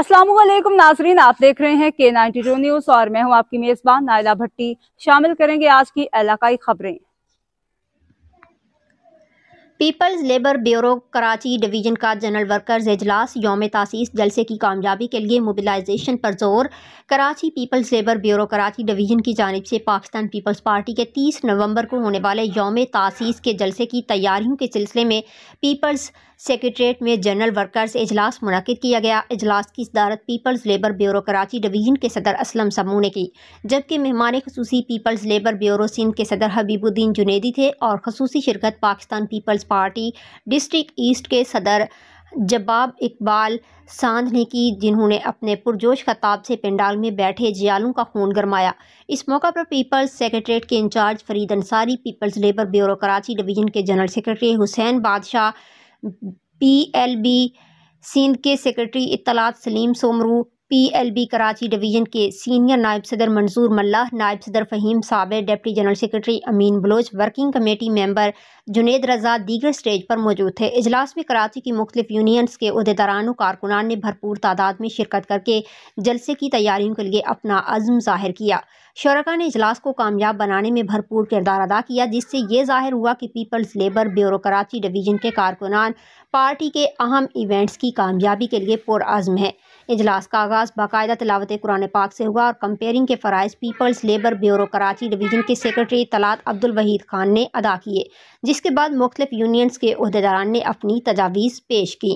السلام علیکم ناظرین آپ دیکھ رہے ہیں کے نائنٹی جو نیوز اور میں ہوں آپ کی میزبان نائلہ بھٹی شامل کریں گے آج کی علاقائی خبریں peoples labour bureau Karachi division کا جنرل ورکرز اجلاس یوم تاسیس جلسے کی کامیابی کے لیے موبلائزیشن پر زور Karachi peoples labour bureau Karachi division کی جانب سے پاکستان پیپلز پارٹی کے تیس نومبر کو ہونے والے یوم تاسیس کے جلسے کی تیاریوں کے سلسلے میں پیپلز سیکریٹریٹ میں جنرل ورکرز اجلاس منعقد کیا گیا اجلاس کی صدارت peoples labour bureau Karachi division کے صدر اسلم سمو نے کی جبکہ مہمان خصوصی پیپلز لیبر بیورو سندھ کے صدر حبیب الدین جنیدی تھے اور خصوصی شرکت Pakistan peoples party party district east کے صدر جباب اقبال ساندھ نے کی جنہوں نے اپنے پرجوش خطاب سے پنڈال میں بیٹھے جیالوں کا خون گرمایا اس موقع پر پیپلز سیکرٹریٹ کے in charge Farid Ansari peoples labour bureau Karachi division کے general secretary Hussain Badshah P L B Sindh کے سیکرٹری اطلاعات Saleem Soomro P L B Karachi division کے سینئر نائب صدر منظور ملہ نائب صدر Faheem Sabir deputy general secretary Amin Baloch working committee member Junaid Raza دیگر سٹیج پر موجود تھے اجلاس میں کراچی کی مختلف یونینز کے و کارکنان نے بھرپور تعداد میں شرکت کر کے جلسے کی تیاریوں کے لیے اپنا عزم ظاہر کیا شرکا نے اجلاس کو کامیاب بنانے میں بھرپور کردار ادا کیا جس سے یہ ظاہر ہوا کہ peoples labour bureau Karachi division کے کارکنان پارٹی کے اہم ایونٹس کی کامیابی کے لیے پرعزم ہے اجلاس کا آغاز باقاعدہ تلاوت قرآن پاک سے ہوا اور کمپیرنگ کے فرائض peoples labour bureau Karachi division کے سیکرٹری عبد عبدالوحید خان نے ادا کیے جس کے بعد مختلف یونینز کے عہدیداران نے اپنی تجاویز پیش کی